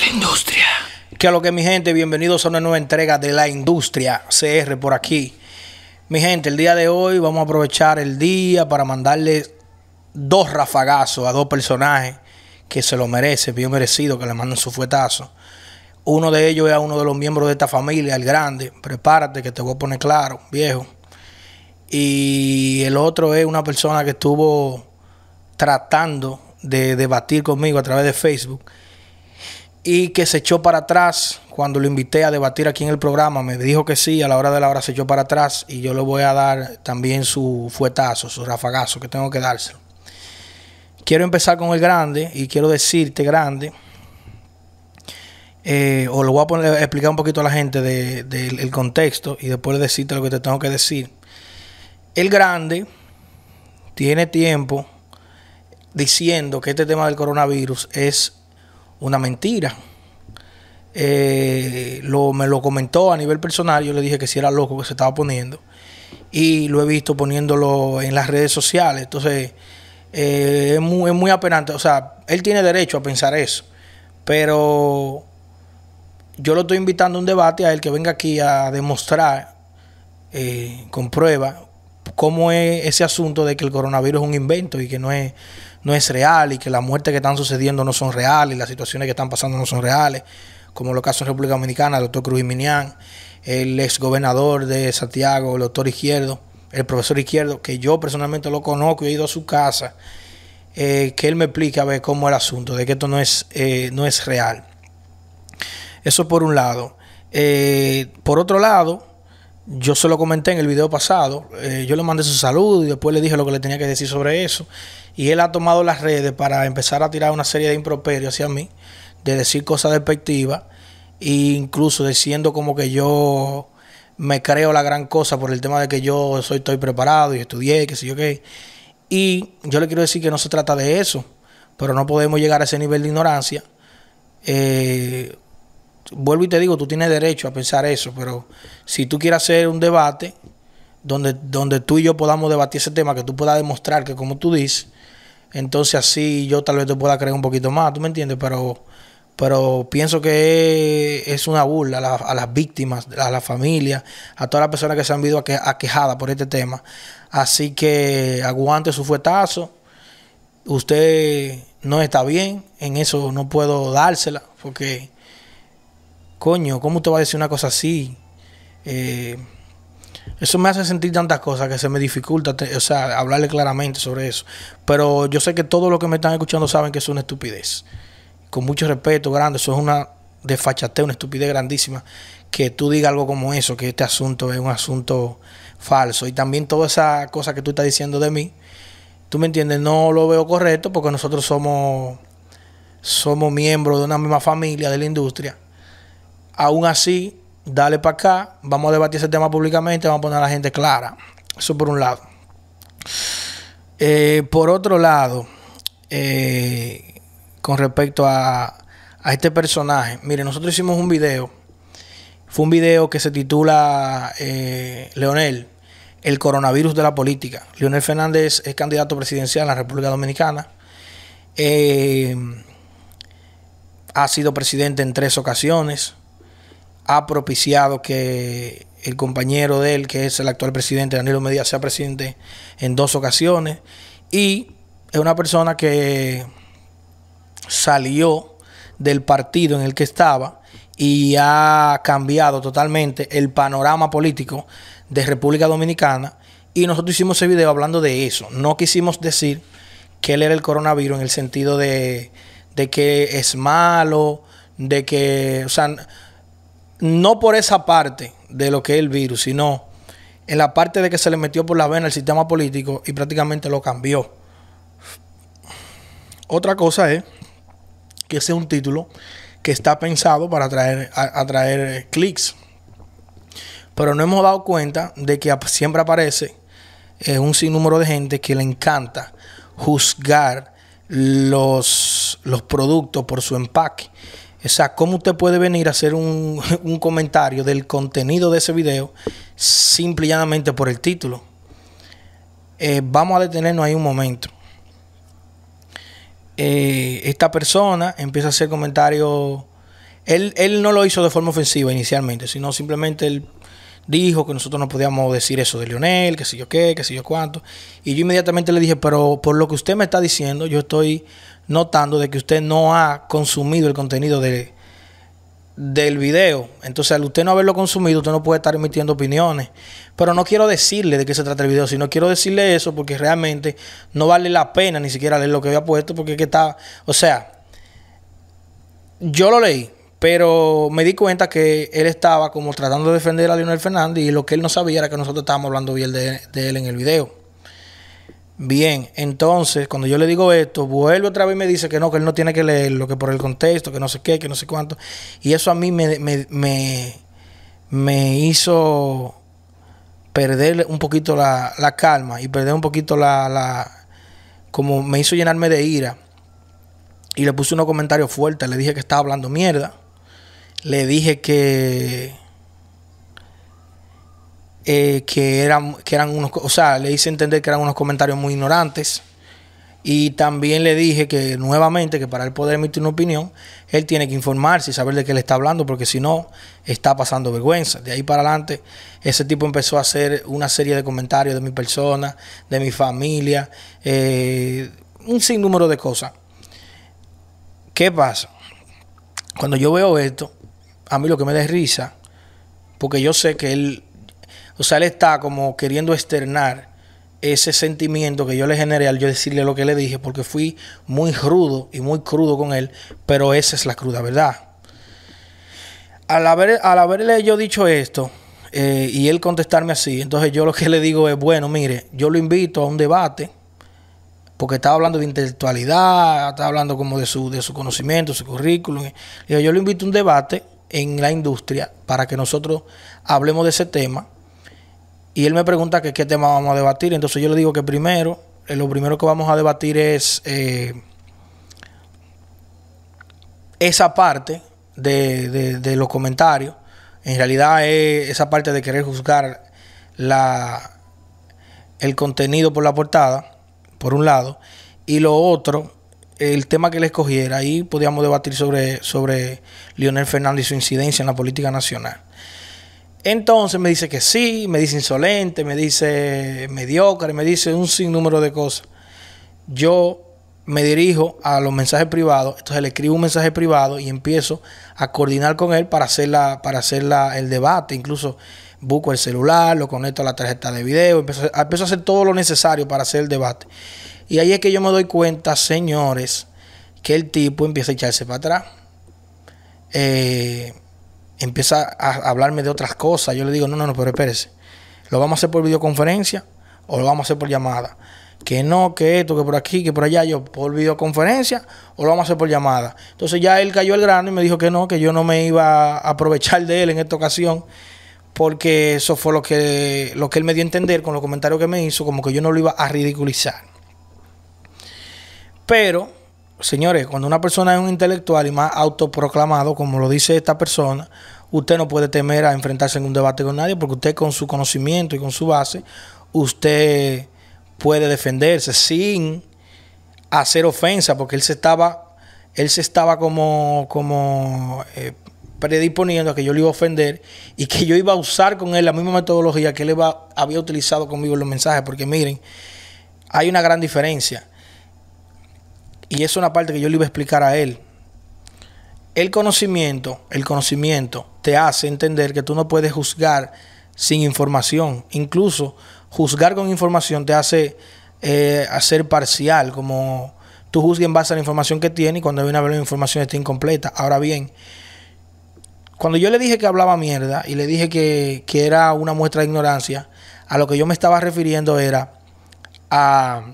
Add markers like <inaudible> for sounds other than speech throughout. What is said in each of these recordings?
la industria. que a lo que mi gente? Bienvenidos a una nueva entrega de la industria CR por aquí. Mi gente, el día de hoy vamos a aprovechar el día para mandarle dos rafagazos a dos personajes que se lo merecen, bien merecido que le manden su fuetazo. Uno de ellos es a uno de los miembros de esta familia, el grande. Prepárate que te voy a poner claro, viejo. Y el otro es una persona que estuvo tratando de debatir conmigo a través de Facebook y que se echó para atrás cuando lo invité a debatir aquí en el programa. Me dijo que sí, a la hora de la hora se echó para atrás y yo le voy a dar también su fuetazo, su rafagazo, que tengo que dárselo. Quiero empezar con el grande y quiero decirte, grande, eh, o lo voy a poner, explicar un poquito a la gente del contexto y después decirte lo que te tengo que decir. El grande tiene tiempo diciendo que este tema del coronavirus es una mentira. Eh, lo, me lo comentó a nivel personal, yo le dije que si era loco que se estaba poniendo. Y lo he visto poniéndolo en las redes sociales. Entonces, eh, es, muy, apenante. O sea, él tiene derecho a pensar eso. Pero yo lo estoy invitando a un debate a él que venga aquí a demostrar eh, con prueba cómo es ese asunto de que el coronavirus es un invento y que no es, no es real y que las muertes que están sucediendo no son reales, las situaciones que están pasando no son reales, como los casos en República Dominicana, el doctor Cruz Minián, el ex gobernador de Santiago, el doctor Izquierdo, el profesor Izquierdo, que yo personalmente lo conozco y he ido a su casa, eh, que él me explique a ver cómo es el asunto, de que esto no es, eh, no es real. Eso por un lado. Eh, por otro lado, yo se lo comenté en el video pasado. Eh, yo le mandé su saludo y después le dije lo que le tenía que decir sobre eso. Y él ha tomado las redes para empezar a tirar una serie de improperios hacia mí, de decir cosas despectivas, e incluso diciendo como que yo me creo la gran cosa por el tema de que yo soy, estoy preparado y estudié, qué sé yo qué. Y yo le quiero decir que no se trata de eso, pero no podemos llegar a ese nivel de ignorancia. Eh, vuelvo y te digo, tú tienes derecho a pensar eso, pero si tú quieres hacer un debate donde, donde tú y yo podamos debatir ese tema, que tú puedas demostrar que como tú dices, entonces así yo tal vez te pueda creer un poquito más, ¿tú me entiendes? Pero, pero pienso que es una burla a, las víctimas, a la familia, a todas las personas que se han visto aquejadas por este tema. Así que aguante su fuetazo. Usted no está bien, en eso no puedo dársela, porque coño, ¿cómo te va a decir una cosa así? Eh, eso me hace sentir tantas cosas que se me dificulta, o sea, hablarle claramente sobre eso. Pero yo sé que todos los que me están escuchando saben que es una estupidez. Con mucho respeto, grande, eso es una desfachatez, una estupidez grandísima. Que tú digas algo como eso, que este asunto es un asunto falso. Y también toda esa cosa que tú estás diciendo de mí, tú me entiendes, no lo veo correcto porque nosotros somos, somos miembros de una misma familia de la industria Aún así, dale para acá, vamos a debatir ese tema públicamente, vamos a poner a la gente clara. Eso por un lado. Eh, por otro lado, eh, con respecto a, este personaje, mire, nosotros hicimos un video, fue un video que se titula eh, Leonel, el coronavirus de la política. Leonel Fernández es candidato presidencial en la República Dominicana. ha sido presidente en tres ocasiones ha propiciado que el compañero de él, que es el actual presidente, Danilo Medina, sea presidente en dos ocasiones. Y es una persona que salió del partido en el que estaba y ha cambiado totalmente el panorama político de República Dominicana. Y nosotros hicimos ese video hablando de eso. No quisimos decir que él era el coronavirus en el sentido de, que es malo, de que, o sea, no por esa parte de lo que es el virus, sino en la parte de que se le metió por la vena el sistema político y prácticamente lo cambió. Otra cosa es que ese es un título que está pensado para atraer, eh, clics. Pero no hemos dado cuenta de que siempre aparece eh, un sinnúmero de gente que le encanta juzgar los, los productos por su empaque o sea, ¿cómo usted puede venir a hacer <laughs> un, comentario del contenido de ese video simple y llanamente por el título? Eh, vamos a detenernos ahí un momento. Eh, esta persona empieza a hacer comentarios. Él, no lo hizo de forma ofensiva inicialmente, sino simplemente él dijo que nosotros no podíamos decir eso de Lionel, que sé yo qué, que sé yo cuánto. Y yo inmediatamente le dije, pero por lo que usted me está diciendo, yo estoy notando de que usted no ha consumido el contenido de, del video. Entonces, al usted no haberlo consumido, usted no puede estar emitiendo opiniones. Pero no quiero decirle de qué se trata el video, sino quiero decirle eso porque realmente no vale la pena ni siquiera leer lo que había puesto porque que está, o sea, yo lo leí, pero me di cuenta que él estaba como tratando de defender a Leonel Fernández y lo que él no sabía era que nosotros estábamos hablando bien de él en el video. Bien, entonces, cuando yo le digo esto, vuelve otra vez y me dice que no, que él no tiene que leerlo, que por el contexto, que no sé qué, que no sé cuánto. Y eso a mí me, me, me, hizo perder un poquito la, calma y perder un poquito la, la... como me hizo llenarme de ira. Y le puse unos comentarios fuertes, le dije que estaba hablando mierda, le dije que eh, que, eran, que eran unos, o sea, le hice entender que eran unos comentarios muy ignorantes. Y también le dije que nuevamente, que para él poder emitir una opinión, él tiene que informarse y saber de qué le está hablando, porque si no, está pasando vergüenza. De ahí para adelante, ese tipo empezó a hacer una serie de comentarios de mi persona, de mi familia, eh, un sinnúmero de cosas. ¿Qué pasa? Cuando yo veo esto, a mí lo que me da risa, porque yo sé que él o sea, él está como queriendo externar ese sentimiento que yo le generé al yo decirle lo que le dije, porque fui muy rudo y muy crudo con él, pero esa es la cruda verdad. Al, haberle yo dicho esto eh, y él contestarme así, entonces yo lo que le digo es, bueno, mire, yo lo invito a un debate, porque estaba hablando de intelectualidad, estaba hablando como de su, de su conocimiento, su currículum. yo le invito a un debate en la industria para que nosotros hablemos de ese tema y él me pregunta que qué tema vamos a debatir. Entonces yo le digo que primero, eh, lo primero que vamos a debatir es eh, esa parte de, los comentarios. En realidad es esa parte de querer juzgar la, el contenido por la portada, por un lado. Y lo otro, el tema que le escogiera. Ahí podíamos debatir sobre, sobre Leonel Fernández y su incidencia en la política nacional. Entonces me dice que sí, me dice insolente, me dice mediocre, me dice un sinnúmero de cosas. Yo me dirijo a los mensajes privados, entonces le escribo un mensaje privado y empiezo a coordinar con él para hacer, para el debate. Incluso busco el celular, lo conecto a la tarjeta de video, empiezo, empiezo a hacer todo lo necesario para hacer el debate. Y ahí es que yo me doy cuenta, señores, que el tipo empieza a echarse para atrás. Eh, empieza a hablarme de otras cosas. Yo le digo, no, no, no, pero espérese. ¿Lo vamos a hacer por videoconferencia o lo vamos a hacer por llamada? Que no, que esto, que por aquí, que por allá, yo por videoconferencia o lo vamos a hacer por llamada. Entonces ya él cayó el grano y me dijo que no, que yo no me iba a aprovechar de él en esta ocasión porque eso fue lo que, lo que él me dio a entender con los comentarios que me hizo, como que yo no lo iba a ridiculizar. Pero señores, cuando una persona es un intelectual y más autoproclamado, como lo dice esta persona, usted no puede temer a enfrentarse en un debate con nadie, porque usted con su conocimiento y con su base, usted puede defenderse sin hacer ofensa, porque él se estaba, él se estaba como, como eh, predisponiendo a que yo le iba a ofender y que yo iba a usar con él la misma metodología que él había utilizado conmigo en los mensajes, porque miren, hay una gran diferencia y es una parte que yo le iba a explicar a él. El conocimiento, el conocimiento te hace entender que tú no puedes juzgar sin información. Incluso juzgar con información te hace eh, hacer parcial, como tú juzgues en base a la información que tienes y cuando viene a ver la información está incompleta. Ahora bien, cuando yo le dije que hablaba mierda y le dije que era una muestra de ignorancia, a lo que yo me estaba refiriendo era a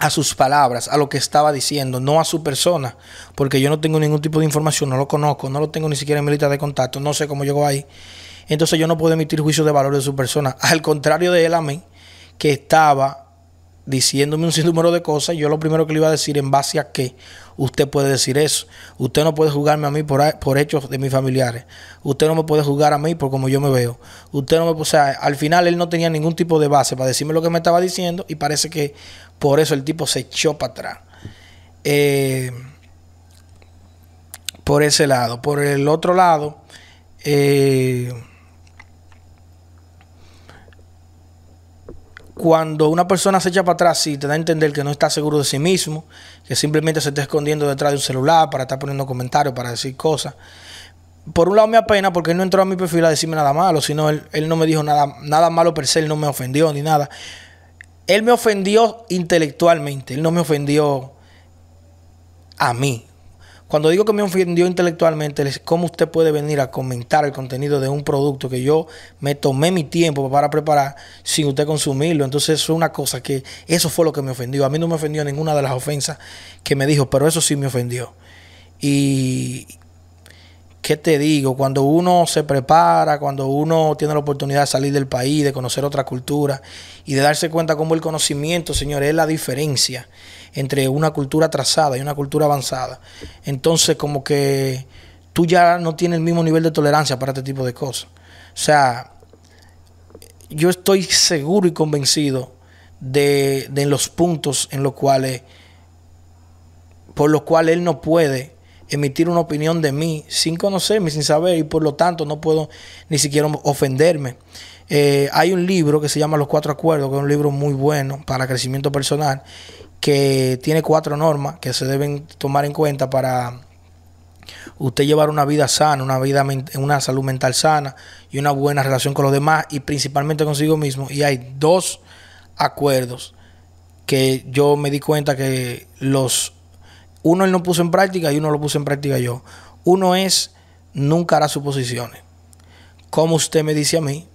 a sus palabras, a lo que estaba diciendo, no a su persona, porque yo no tengo ningún tipo de información, no lo conozco, no lo tengo ni siquiera en mi lista de contacto, no sé cómo llegó ahí. Entonces yo no puedo emitir juicio de valor de su persona. <laughs> Al contrario de él a mí, que estaba diciéndome un sinnúmero de cosas, yo lo primero que le iba a decir en base a qué usted puede decir eso. Usted no puede juzgarme a mí por, por hechos de mis familiares. Usted no me puede juzgar a mí por como yo me veo. Usted no me, o sea, al final él no tenía ningún tipo de base para decirme lo que me estaba diciendo y parece que por eso el tipo se echó para atrás. Eh, por ese lado. Por el otro lado, eh, cuando una persona se echa para atrás, sí, te da a entender que no está seguro de sí mismo, que simplemente se está escondiendo detrás de un celular para estar poniendo comentarios, para decir cosas. Por un lado me apena porque él no entró a mi perfil a decirme nada malo, sino él, él no me dijo nada, nada malo per se, él no me ofendió ni nada. Él me ofendió intelectualmente, él no me ofendió a mí. Cuando digo que me ofendió intelectualmente, cómo usted puede venir a comentar el contenido de un producto que yo me tomé mi tiempo para preparar sin usted consumirlo. Entonces es una cosa que eso fue lo que me ofendió. A mí no me ofendió ninguna de las ofensas que me dijo, pero eso sí me ofendió. Y, ¿qué te digo? Cuando uno se prepara, cuando uno tiene la oportunidad de salir del país, de conocer otra cultura y de darse cuenta cómo el conocimiento, señores, es la diferencia entre una cultura atrasada y una cultura avanzada. Entonces, como que tú ya no tienes el mismo nivel de tolerancia para este tipo de cosas. O sea, yo estoy seguro y convencido de, de los puntos en los cuales, por los cuales él no puede emitir una opinión de mí sin conocerme, sin saber, y por lo tanto no puedo ni siquiera ofenderme. Eh, hay un libro que se llama Los Cuatro Acuerdos, que es un libro muy bueno para crecimiento personal, que tiene cuatro normas que se deben tomar en cuenta para usted llevar una vida sana, una vida una salud mental sana y una buena relación con los demás y principalmente consigo mismo. Y hay dos acuerdos que yo me di cuenta que los uno él no puso en práctica y uno lo puse en práctica yo. Uno es, nunca hará suposiciones. Como usted me dice a mí,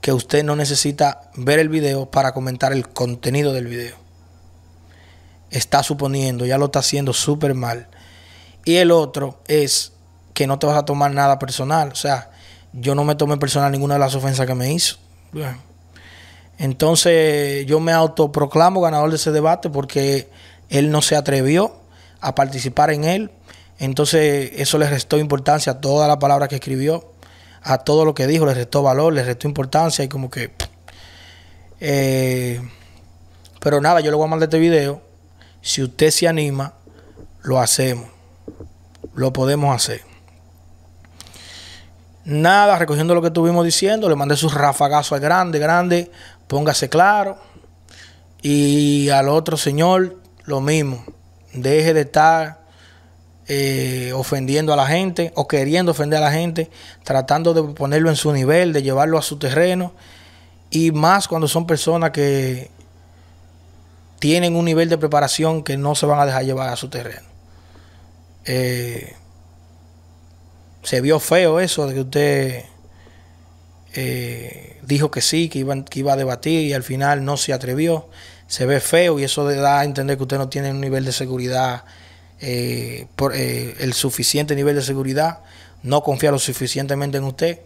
que usted no necesita ver el video para comentar el contenido del video. Está suponiendo, ya lo está haciendo súper mal. Y el otro es que no te vas a tomar nada personal. O sea, yo no me tomé personal ninguna de las ofensas que me hizo. Entonces, yo me autoproclamo ganador de ese debate porque él no se atrevió a participar en él. Entonces eso le restó importancia a toda la palabra que escribió, a todo lo que dijo, le restó valor, le restó importancia y como que... Eh, pero nada, yo le voy a mandar este video. Si usted se anima, lo hacemos. Lo podemos hacer. Nada, recogiendo lo que estuvimos diciendo, le mandé sus rafagazos al grande, grande, póngase claro. Y al otro señor, lo mismo, deje de estar eh, ofendiendo a la gente o queriendo ofender a la gente, tratando de ponerlo en su nivel, de llevarlo a su terreno. Y más cuando son personas que tienen un nivel de preparación que no se van a dejar llevar a su terreno. Eh, se vio feo eso de que usted eh, dijo que sí, que que iba a debatir y al final no se atrevió se ve feo y eso le da a entender que usted no tiene un nivel de seguridad, eh, eh, el suficiente nivel de seguridad, no confía lo suficientemente en usted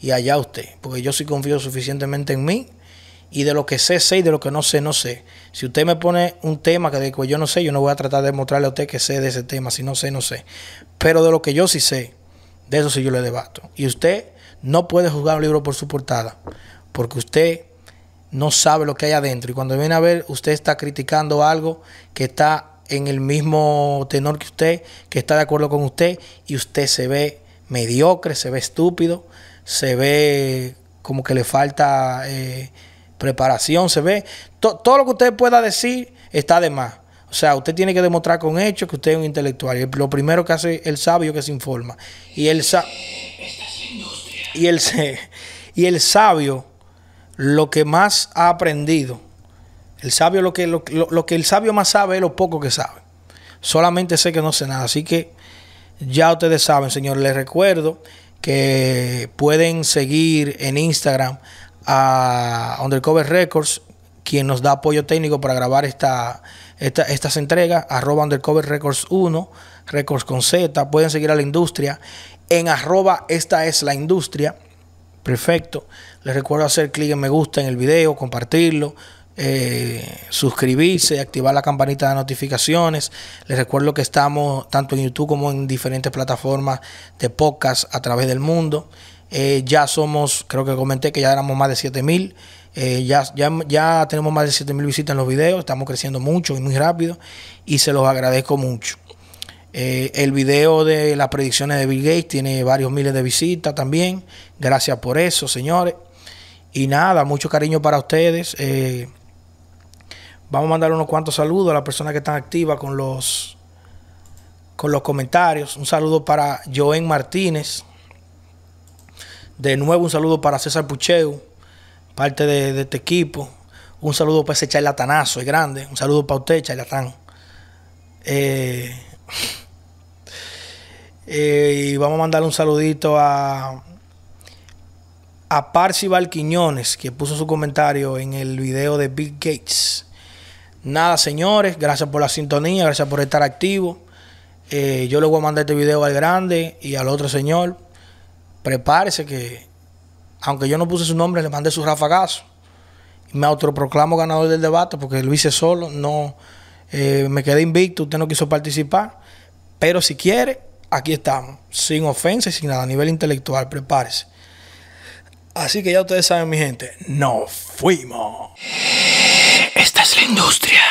y allá usted, porque yo sí confío suficientemente en mí y de lo que sé, sé y de lo que no sé, no sé. Si usted me pone un tema que pues, yo no sé, yo no voy a tratar de mostrarle a usted que sé de ese tema, si no sé, no sé. Pero de lo que yo sí sé, de eso sí yo le debato. Y usted no puede juzgar un libro por su portada, porque usted no sabe lo que hay adentro. Y cuando viene a ver, usted está criticando algo que está en el mismo tenor que usted, que está de acuerdo con usted, y usted se ve mediocre, se ve estúpido, se ve como que le falta eh, preparación, se ve. todo lo que usted pueda decir está de más. O sea, usted tiene que demostrar con hechos que usted es un intelectual. Y lo primero que hace el sabio es que se informa. Y y y el sabio lo que más ha aprendido. El sabio, lo que, lo, que el sabio más sabe es lo poco que sabe. Solamente sé que no sé nada. Así que ya ustedes saben, Señor Les recuerdo que pueden seguir en Instagram a Undercover Records, quien nos da apoyo técnico para grabar esta, estas entregas, arroba Undercover Records 1, Records con Z. Pueden seguir a la industria en arroba esta es la industria. Perfecto. Les recuerdo hacer clic en me gusta en el video, compartirlo, eh, suscribirse, activar la campanita de notificaciones. Les recuerdo que estamos tanto en YouTube como en diferentes plataformas de podcast a través del mundo. Eh, ya somos, creo que comenté que ya éramos más de 7000. Eh, ya, ya, tenemos más de 7000 visitas en los videos. Estamos creciendo mucho y muy rápido. Y se los agradezco mucho. Eh, el video de las predicciones de Bill Gates tiene varios miles de visitas también. Gracias por eso, señores. Y nada, mucho cariño para ustedes. Eh, vamos a mandar unos cuantos saludos a las personas que están activas con los, con los comentarios. Un saludo para Joen Martínez. De nuevo, un saludo para César Pucheu, parte de, este equipo. Un saludo para ese charlatanazo, es grande. Un saludo para usted, charlatán. Eh, <laughs> eh, y vamos a mandar un saludito a a Parcival Quiñones, que puso su comentario en el video de Bill Gates. Nada, señores, gracias por la sintonía, gracias por estar activo. Eh, yo le voy a mandar este video al grande y al otro señor. Prepárese que, aunque yo no puse su nombre, le mandé su rafagazo. Me autoproclamo ganador del debate porque lo hice solo, no eh, me quedé invicto, usted no quiso participar. Pero si quiere, aquí estamos, sin ofensa y sin nada, a nivel intelectual, prepárese. Así que ya ustedes saben, mi gente, nos fuimos. Esta es la industria.